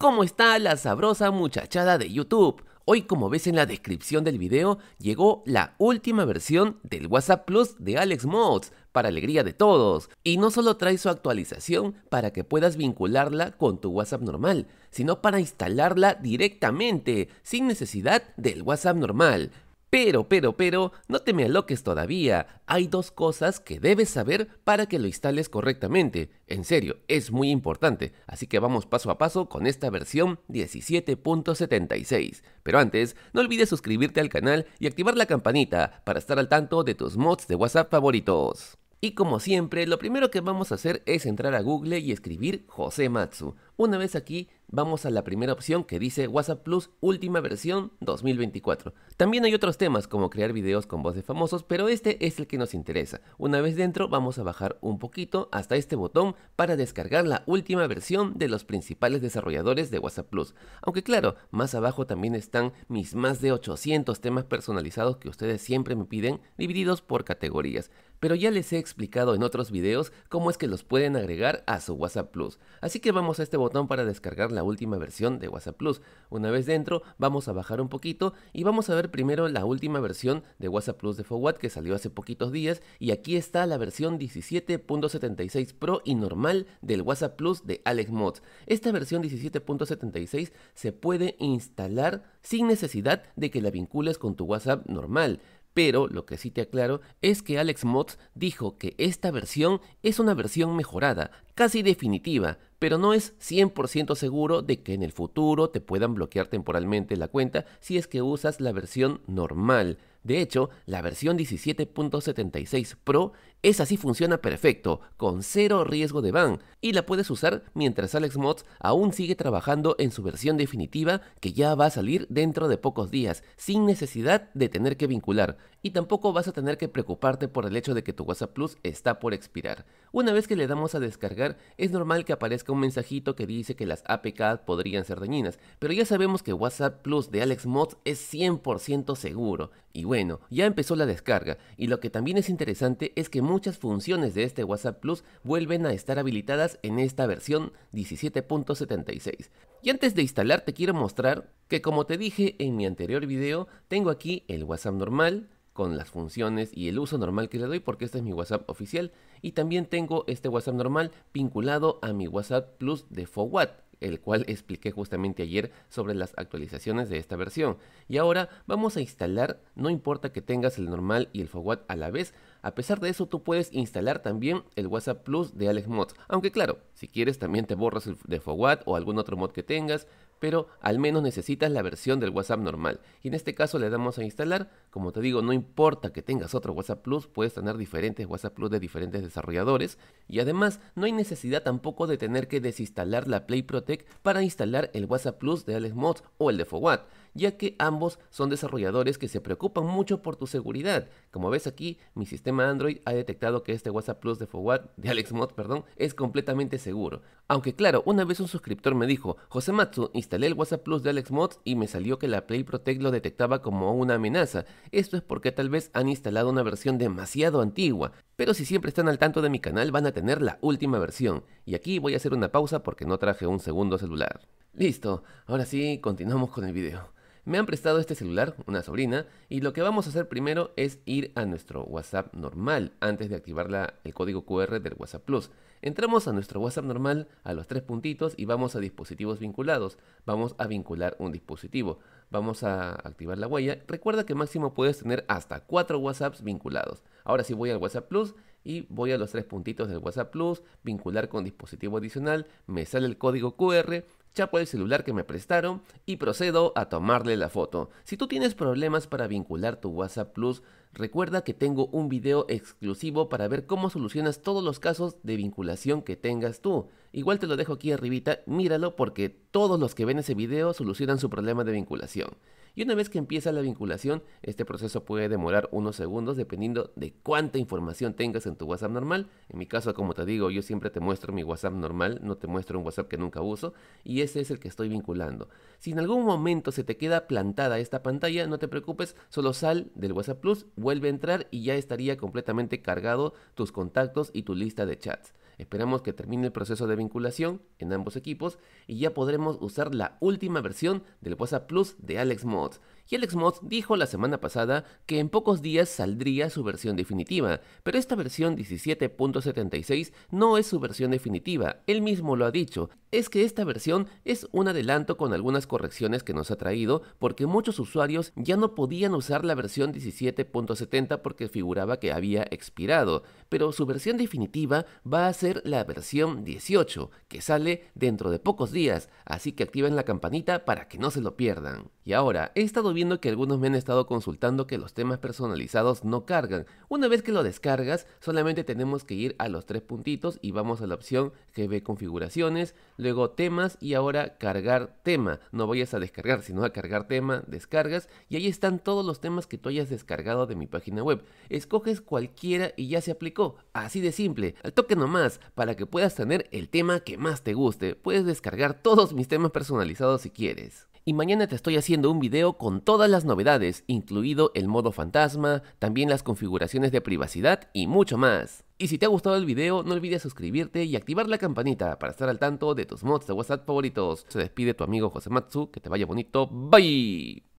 ¿Cómo está la sabrosa muchachada de YouTube? Hoy como ves en la descripción del video, llegó la última versión del WhatsApp Plus de Alex Mods, para alegría de todos. Y no solo trae su actualización para que puedas vincularla con tu WhatsApp normal, sino para instalarla directamente, sin necesidad del WhatsApp normal. Pero, pero, pero, no te me aloques todavía. Hay dos cosas que debes saber para que lo instales correctamente. En serio, es muy importante. Así que vamos paso a paso con esta versión 17.76. Pero antes, no olvides suscribirte al canal y activar la campanita para estar al tanto de tus mods de WhatsApp favoritos. Y como siempre, lo primero que vamos a hacer es entrar a Google y escribir José Matsu. Una vez aquí, Vamos a la primera opción que dice WhatsApp Plus última versión 2024. También hay otros temas como crear videos con voz de famosos, pero este es el que nos interesa. Una vez dentro vamos a bajar un poquito hasta este botón para descargar la última versión de los principales desarrolladores de WhatsApp Plus. Aunque claro, más abajo también están mis más de 800 temas personalizados que ustedes siempre me piden, divididos por categorías pero ya les he explicado en otros videos cómo es que los pueden agregar a su WhatsApp Plus. Así que vamos a este botón para descargar la última versión de WhatsApp Plus. Una vez dentro, vamos a bajar un poquito y vamos a ver primero la última versión de WhatsApp Plus de Forward que salió hace poquitos días y aquí está la versión 17.76 Pro y normal del WhatsApp Plus de Alex Mods. Esta versión 17.76 se puede instalar sin necesidad de que la vincules con tu WhatsApp normal pero lo que sí te aclaro es que Alex Mods dijo que esta versión es una versión mejorada, casi definitiva, pero no es 100% seguro de que en el futuro te puedan bloquear temporalmente la cuenta si es que usas la versión normal. De hecho, la versión 17.76 Pro, es así funciona perfecto, con cero riesgo de ban, y la puedes usar mientras Alex Mods aún sigue trabajando en su versión definitiva que ya va a salir dentro de pocos días, sin necesidad de tener que vincular, y tampoco vas a tener que preocuparte por el hecho de que tu WhatsApp Plus está por expirar. Una vez que le damos a descargar, es normal que aparezca un mensajito que dice que las APK podrían ser dañinas, pero ya sabemos que WhatsApp Plus de Alex es 100% seguro. Y bueno, ya empezó la descarga, y lo que también es interesante es que muchas funciones de este WhatsApp Plus vuelven a estar habilitadas en esta versión 17.76. Y antes de instalar te quiero mostrar que como te dije en mi anterior video, tengo aquí el WhatsApp normal, con las funciones y el uso normal que le doy porque este es mi WhatsApp oficial y también tengo este WhatsApp normal vinculado a mi WhatsApp Plus de Fogwatt. el cual expliqué justamente ayer sobre las actualizaciones de esta versión. Y ahora vamos a instalar, no importa que tengas el normal y el Forward a la vez, a pesar de eso, tú puedes instalar también el WhatsApp Plus de Alex Mods. Aunque claro, si quieres también te borras el de Fowat o algún otro mod que tengas, pero al menos necesitas la versión del WhatsApp normal. Y en este caso le damos a instalar. Como te digo, no importa que tengas otro WhatsApp Plus, puedes tener diferentes WhatsApp Plus de diferentes desarrolladores. Y además, no hay necesidad tampoco de tener que desinstalar la Play Protect para instalar el WhatsApp Plus de Alex Mods o el de Fowat ya que ambos son desarrolladores que se preocupan mucho por tu seguridad. Como ves aquí, mi sistema Android ha detectado que este WhatsApp Plus de Forward, de AlexMod, perdón, es completamente seguro. Aunque claro, una vez un suscriptor me dijo, José Matsu, instalé el WhatsApp Plus de AlexMod y me salió que la Play Protect lo detectaba como una amenaza. Esto es porque tal vez han instalado una versión demasiado antigua. Pero si siempre están al tanto de mi canal van a tener la última versión. Y aquí voy a hacer una pausa porque no traje un segundo celular. Listo, ahora sí, continuamos con el video. Me han prestado este celular, una sobrina, y lo que vamos a hacer primero es ir a nuestro WhatsApp normal antes de activar el código QR del WhatsApp Plus. Entramos a nuestro WhatsApp normal a los tres puntitos y vamos a dispositivos vinculados. Vamos a vincular un dispositivo. Vamos a activar la huella. Recuerda que máximo puedes tener hasta cuatro WhatsApps vinculados. Ahora sí voy al WhatsApp Plus y voy a los tres puntitos del WhatsApp Plus, vincular con dispositivo adicional, me sale el código QR chapo el celular que me prestaron y procedo a tomarle la foto. Si tú tienes problemas para vincular tu WhatsApp Plus, recuerda que tengo un video exclusivo para ver cómo solucionas todos los casos de vinculación que tengas tú. Igual te lo dejo aquí arribita, míralo porque todos los que ven ese video solucionan su problema de vinculación. Y una vez que empieza la vinculación, este proceso puede demorar unos segundos dependiendo de cuánta información tengas en tu WhatsApp normal. En mi caso, como te digo, yo siempre te muestro mi WhatsApp normal, no te muestro un WhatsApp que nunca uso, y ese es el que estoy vinculando. Si en algún momento se te queda plantada esta pantalla, no te preocupes, solo sal del WhatsApp Plus, vuelve a entrar y ya estaría completamente cargado tus contactos y tu lista de chats. Esperamos que termine el proceso de vinculación en ambos equipos y ya podremos usar la última versión del WhatsApp Plus de Alex Mods y dijo la semana pasada que en pocos días saldría su versión definitiva, pero esta versión 17.76 no es su versión definitiva, él mismo lo ha dicho, es que esta versión es un adelanto con algunas correcciones que nos ha traído porque muchos usuarios ya no podían usar la versión 17.70 porque figuraba que había expirado, pero su versión definitiva va a ser la versión 18, que sale dentro de pocos días, así que activen la campanita para que no se lo pierdan. Y ahora, he estado viendo que algunos me han estado consultando que los temas personalizados no cargan. Una vez que lo descargas, solamente tenemos que ir a los tres puntitos y vamos a la opción GB configuraciones, luego temas y ahora cargar tema. No vayas a descargar, sino a cargar tema, descargas y ahí están todos los temas que tú hayas descargado de mi página web. Escoges cualquiera y ya se aplicó. Así de simple. Al toque nomás para que puedas tener el tema que más te guste. Puedes descargar todos mis temas personalizados si quieres. Y mañana te estoy haciendo un video con todas las novedades, incluido el modo fantasma, también las configuraciones de privacidad y mucho más. Y si te ha gustado el video, no olvides suscribirte y activar la campanita para estar al tanto de tus mods de WhatsApp favoritos. Se despide tu amigo José Matsu, que te vaya bonito, bye.